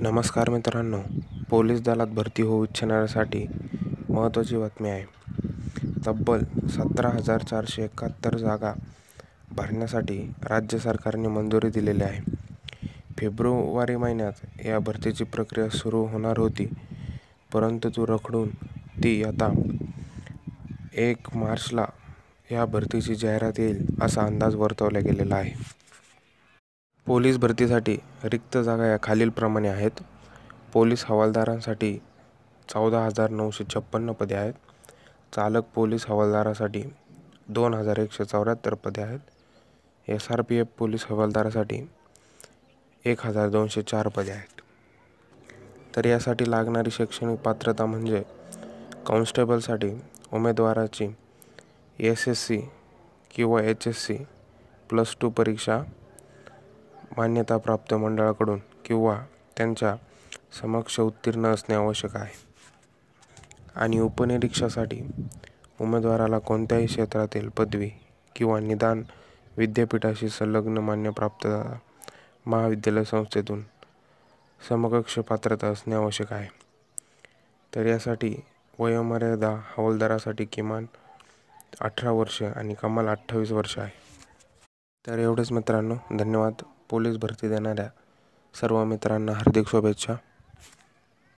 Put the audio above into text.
नमस्कार मित्रांनो पोलीस दलात भरती होऊ इच्छिणाऱ्यासाठी महत्त्वाची बातमी आहे तब्बल सतरा हजार चारशे एकाहत्तर जागा भरण्यासाठी राज्य सरकारने मंजुरी दिलेली आहे फेब्रुवारी महिन्यात या भरतीची प्रक्रिया सुरू होणार होती परंतु तू रखडून ती आता एक मार्चला या भरतीची जाहिरात येईल असा अंदाज वर्तवला गेलेला आहे पोलीस भरतीसाठी रिक्त जागा या खालीलप्रमाणे आहेत पोलीस हवालदारांसाठी चौदा हजार नऊशे छप्पन्न पदे आहेत चालक पोलीस हवालदारासाठी दोन हजार एकशे चौऱ्याहत्तर पदे आहेत S R P F police हवालदारासाठी एक हजार दोनशे चार पदे आहेत तर यासाठी लागणारी शैक्षणिक पात्रता म्हणजे कॉन्स्टेबलसाठी उमेदवाराची एस एस सी किंवा H S C plus two परीक्षा मान्यताप्राप्त मंडळाकडून किंवा त्यांच्या समक्ष उत्तीर्ण असणे आवश्यक आहे आणि उपनिरीक्षासाठी उमेदवाराला कोणत्याही क्षेत्रातील पदवी किंवा निदान विद्यापीठाशी संलग्न मान्यप्राप्त महाविद्यालय संस्थेतून समकक्ष पात्रता असणे आवश्यक आहे तर यासाठी वयोमर्यादा हवालदारासाठी किमान अठरा वर्ष आणि कमाल अठ्ठावीस वर्ष आहे तर एवढंच मित्रांनो धन्यवाद पोलीस भरती देणाऱ्या सर्व मित्रांना हार्दिक शुभेच्छा